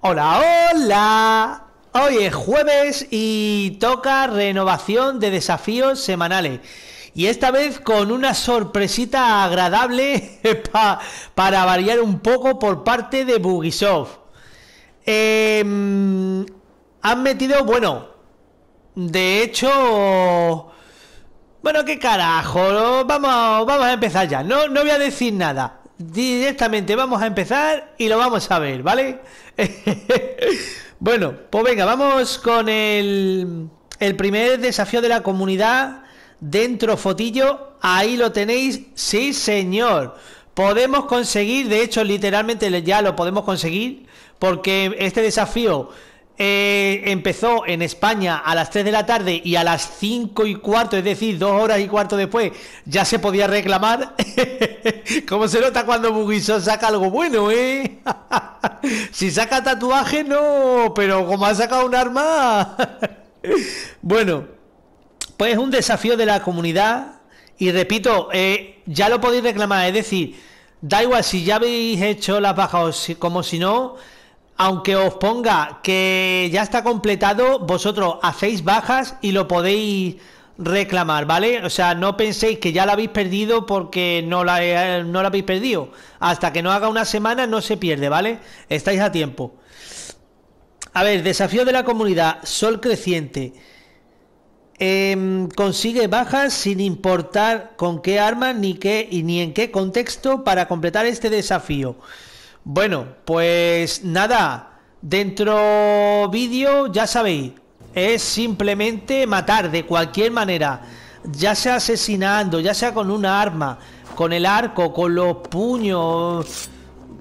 Hola, hola. Hoy es jueves y toca renovación de desafíos semanales. Y esta vez con una sorpresita agradable para variar un poco por parte de Bugisoft. Eh, han metido, bueno, de hecho... Bueno, qué carajo, vamos, vamos a empezar ya. No, no voy a decir nada directamente vamos a empezar y lo vamos a ver, ¿vale? bueno, pues venga, vamos con el, el primer desafío de la comunidad dentro fotillo. Ahí lo tenéis, sí señor. Podemos conseguir, de hecho literalmente ya lo podemos conseguir, porque este desafío eh, empezó en España a las 3 de la tarde y a las 5 y cuarto, es decir, dos horas y cuarto después, ya se podía reclamar. Como se nota cuando Buguizón saca algo bueno, ¿eh? si saca tatuaje, no, pero como ha sacado un arma. bueno, pues es un desafío de la comunidad y repito, eh, ya lo podéis reclamar, es decir, da igual si ya habéis hecho las bajas como si no aunque os ponga que ya está completado, vosotros hacéis bajas y lo podéis reclamar, ¿vale? O sea, no penséis que ya la habéis perdido porque no la, eh, no la habéis perdido. Hasta que no haga una semana no se pierde, ¿vale? Estáis a tiempo. A ver, desafío de la comunidad, sol creciente. Em, consigue bajas sin importar con qué arma ni qué y ni en qué contexto para completar este desafío. Bueno, pues nada, dentro vídeo ya sabéis, es simplemente matar de cualquier manera, ya sea asesinando, ya sea con una arma, con el arco, con los puños,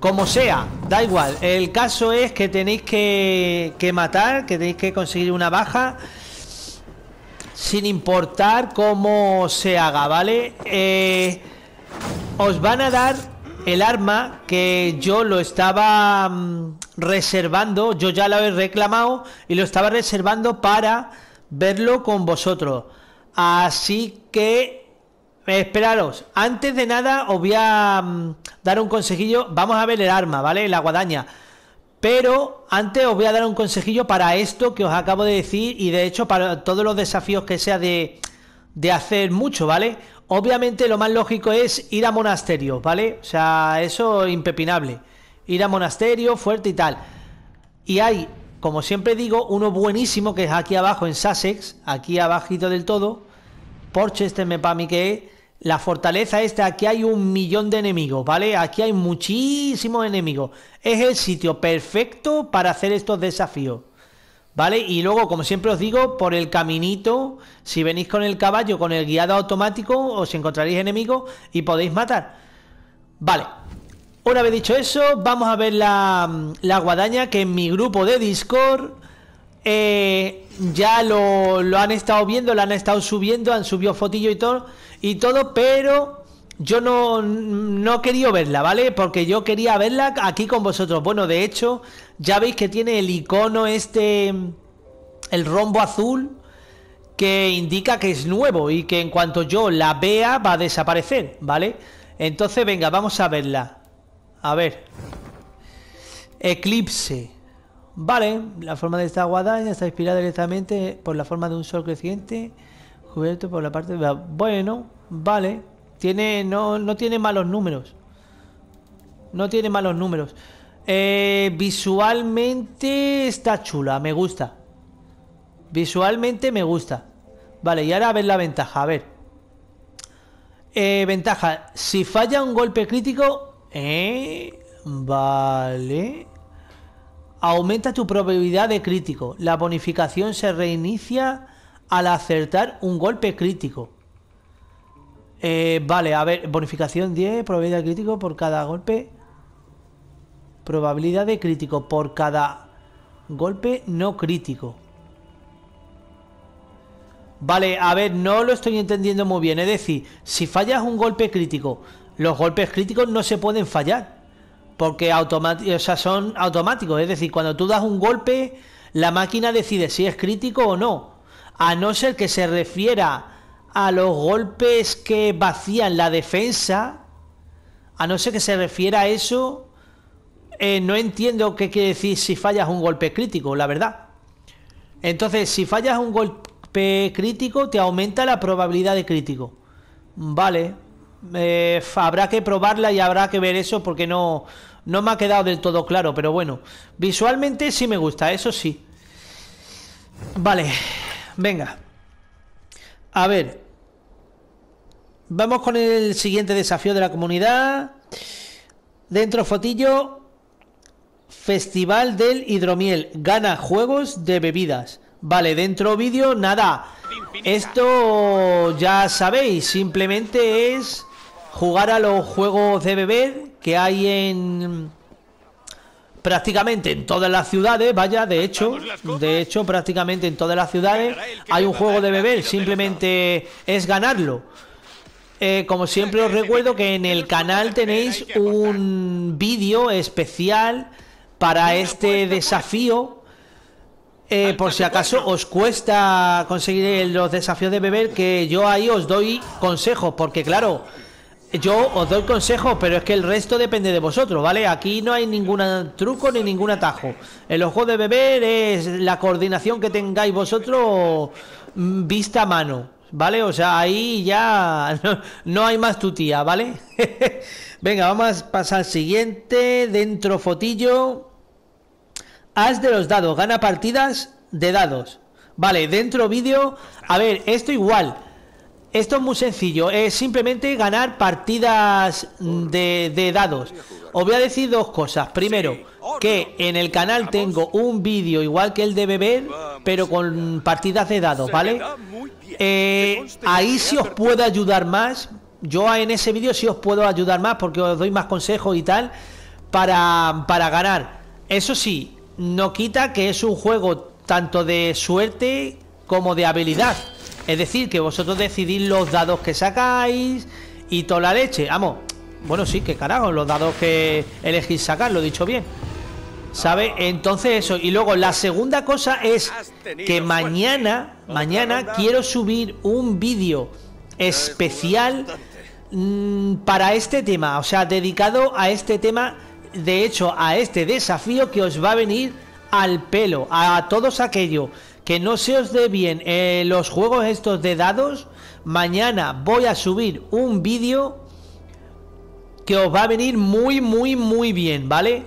como sea, da igual. El caso es que tenéis que, que matar, que tenéis que conseguir una baja sin importar cómo se haga, ¿vale? Eh, os van a dar el arma que yo lo estaba mm, reservando, yo ya lo he reclamado y lo estaba reservando para verlo con vosotros. Así que esperaros. Antes de nada os voy a mm, dar un consejillo. Vamos a ver el arma, ¿vale? La guadaña. Pero antes os voy a dar un consejillo para esto que os acabo de decir y de hecho para todos los desafíos que sea de, de hacer mucho, ¿vale? Obviamente lo más lógico es ir a monasterio, ¿vale? O sea, eso es impepinable. Ir a monasterio, fuerte y tal. Y hay, como siempre digo, uno buenísimo que es aquí abajo en Sussex, aquí abajito del todo. Porche, este me para mí que es. La fortaleza esta, aquí hay un millón de enemigos, ¿vale? Aquí hay muchísimos enemigos. Es el sitio perfecto para hacer estos desafíos. ¿Vale? Y luego, como siempre os digo, por el caminito, si venís con el caballo, con el guiado automático, os encontraréis enemigos y podéis matar. Vale. Una vez dicho eso, vamos a ver la, la guadaña que en mi grupo de Discord eh, ya lo, han estado viendo, la han estado subiendo, han subido fotillo y todo, y todo pero yo no, no quería verla, ¿vale? Porque yo quería verla aquí con vosotros. Bueno, de hecho, ya veis que tiene el icono este, el rombo azul, que indica que es nuevo y que en cuanto yo la vea va a desaparecer, ¿vale? Entonces, venga, vamos a verla. A ver. Eclipse. Vale, la forma de esta guadaña está inspirada directamente por la forma de un sol creciente cubierto por la parte de... Bueno, vale. Tiene, no, no tiene malos números. No tiene malos números. Eh, visualmente está chula, me gusta. Visualmente me gusta. Vale, y ahora a ver la ventaja, a ver. Eh, ventaja, si falla un golpe crítico... Eh, vale. Aumenta tu probabilidad de crítico. La bonificación se reinicia al acertar un golpe crítico. Eh, vale, a ver, bonificación 10, probabilidad de crítico por cada golpe. Probabilidad de crítico por cada golpe no crítico. Vale, a ver, no lo estoy entendiendo muy bien. Es decir, si fallas un golpe crítico, los golpes críticos no se pueden fallar. Porque son automáticos. Es decir, cuando tú das un golpe, la máquina decide si es crítico o no. A no ser que se refiera a los golpes que vacían la defensa. A no ser que se refiera a eso eh, no entiendo qué quiere decir si fallas un golpe crítico, la verdad. Entonces, si fallas un golpe crítico, te aumenta la probabilidad de crítico. Vale. Eh, habrá que probarla y habrá que ver eso porque no, no me ha quedado del todo claro, pero bueno. Visualmente sí me gusta, eso sí. Vale, venga. A ver. Vamos con el siguiente desafío de la comunidad. Dentro fotillo. Festival del Hidromiel. Gana juegos de bebidas. Vale, dentro vídeo, nada. Esto ya sabéis, simplemente es jugar a los juegos de beber que hay en prácticamente en todas las ciudades, vaya, de hecho, de hecho prácticamente en todas las ciudades hay un juego de beber, simplemente es ganarlo. Eh, como siempre os recuerdo que en el canal tenéis un vídeo especial para este pues, pues, desafío. Pues, eh, por si acaso os cuesta conseguir los desafíos de beber, que yo ahí os doy consejos, porque claro, yo os doy consejos, pero es que el resto depende de vosotros, ¿vale? Aquí no hay ningún truco ni ningún atajo. El ojo de beber es la coordinación que tengáis vosotros mm, vista a mano. ¿vale? O sea, ahí ya no, hay más tu tía, ¿vale? Venga, vamos a pasar al siguiente. Dentro fotillo. Haz de los dados, gana partidas de dados. Vale, dentro vídeo. A ver, esto igual. Esto es muy sencillo, es simplemente ganar partidas de, dados. Os voy a decir dos cosas. Primero, oh, que en el canal tengo un vídeo igual que el de beber, pero con partidas de dados, ¿vale? Eh, ahí sí os puedo ayudar más. Yo en ese vídeo sí os puedo ayudar más porque os doy más consejos y tal para, para ganar. Eso sí, no quita que es un juego tanto de suerte como de habilidad. Es decir, que vosotros decidís los dados que sacáis y toda la leche. Vamos, bueno, sí, que carajo, los dados que elegís sacar, lo he dicho bien. ¿Sabe? Entonces eso. Y luego la segunda cosa es que mañana, mañana quiero subir un vídeo especial mm, para este tema. O sea, dedicado a este tema, de hecho, a este desafío que os va a venir al pelo. A todos aquellos que no se os dé bien eh, los juegos estos de dados, mañana voy a subir un vídeo que os va a venir muy, muy, muy bien, ¿vale?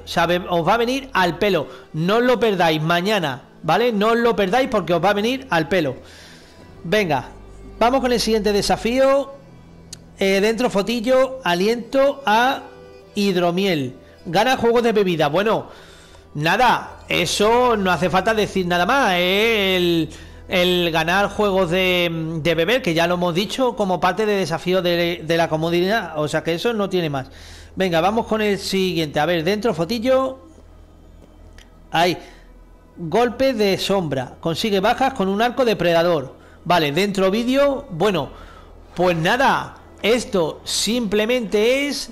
O os va a venir al pelo. No os lo perdáis mañana, ¿vale? No os lo perdáis porque os va a venir al pelo. Venga, vamos con el siguiente desafío. Eh, dentro fotillo, aliento a hidromiel. Gana juegos de bebida. Bueno, nada, eso no hace falta decir nada más. ¿eh? El, ganar juegos de, beber, que ya lo hemos dicho, como parte de desafío de, la comodidad. O sea que eso no tiene más. Venga, vamos con el siguiente. A ver, dentro, fotillo. Ahí. Golpe de sombra. Consigue bajas con un arco depredador. Vale, dentro vídeo. Bueno, pues nada. Esto simplemente es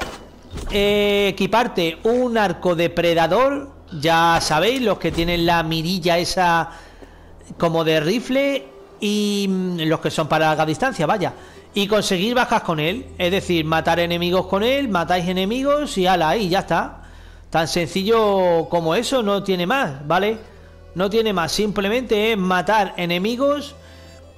eh, equiparte un arco depredador ya sabéis, los que tienen la mirilla esa como de rifle y mm, los que son para larga distancia, vaya. Y conseguir bajas con él, es decir, matar enemigos con él, matáis enemigos y ala, ahí ya está. Tan sencillo como eso, no tiene más, ¿vale? No tiene más, simplemente es matar enemigos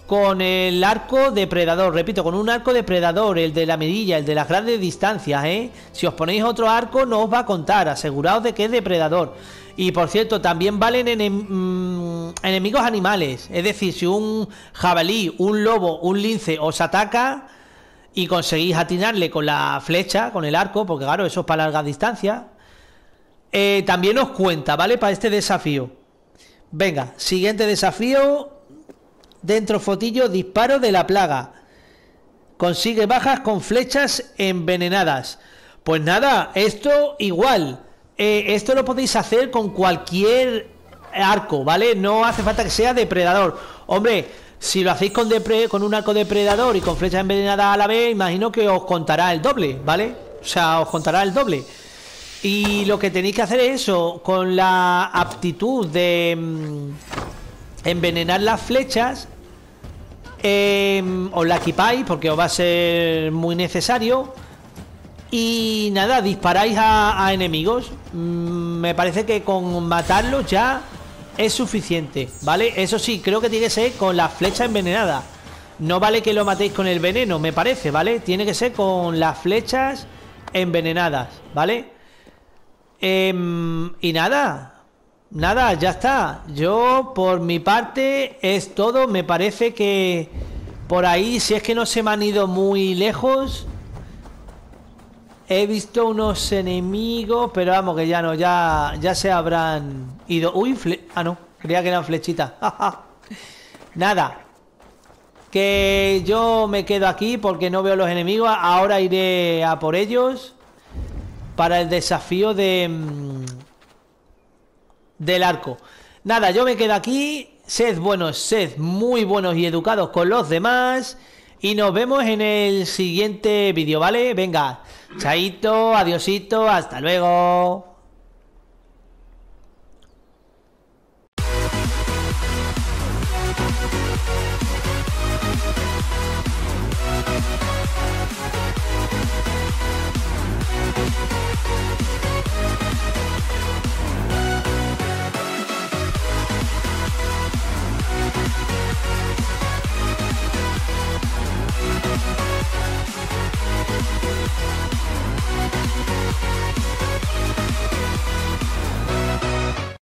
con el arco depredador, repito, con un arco depredador, el de la medilla, el de las grandes distancias, ¿eh? Si os ponéis otro arco no os va a contar, aseguraos de que es depredador. Y por cierto, también valen mm, enemigos animales, es decir, si un jabalí, un lobo, un lince os ataca y conseguís atinarle con la flecha, con el arco, porque claro, eso es para largas distancia, eh, también os cuenta, ¿vale? Para este desafío. Venga, siguiente desafío, Dentro Fotillo, disparo de la plaga. Consigue bajas con flechas envenenadas. Pues nada, esto igual. Eh, esto lo podéis hacer con cualquier arco, ¿vale? No hace falta que sea depredador. Hombre, si lo hacéis con, con un arco depredador y con flechas envenenadas a la vez, imagino que os contará el doble, ¿vale? O sea, os contará el doble. Y lo que tenéis que hacer es eso, con la aptitud de... Mm, envenenar las flechas em, os la equipáis porque os va a ser muy necesario. Y nada, disparáis a, enemigos. Mm, me parece que con matarlos ya es suficiente, ¿vale? Eso sí, creo que tiene que ser con la flecha envenenada. No vale que lo matéis con el veneno, me parece, ¿vale? Tiene que ser con las flechas envenenadas, ¿vale? Em, y nada, nada, ya está. Yo, por mi parte, es todo. Me parece que por ahí, si es que no se me han ido muy lejos, he visto unos enemigos, pero vamos, que ya no, ya, ya se habrán ido. Uy, ah, no, creía que eran flechitas. nada. Que yo me quedo aquí porque no veo los enemigos. Ahora iré a por ellos. Para el desafío de mm, del arco. Nada, yo me quedo aquí. Sed buenos, sed muy buenos y educados con los demás. Y nos vemos en el siguiente vídeo, ¿vale? Venga, chaito, adiosito, hasta luego.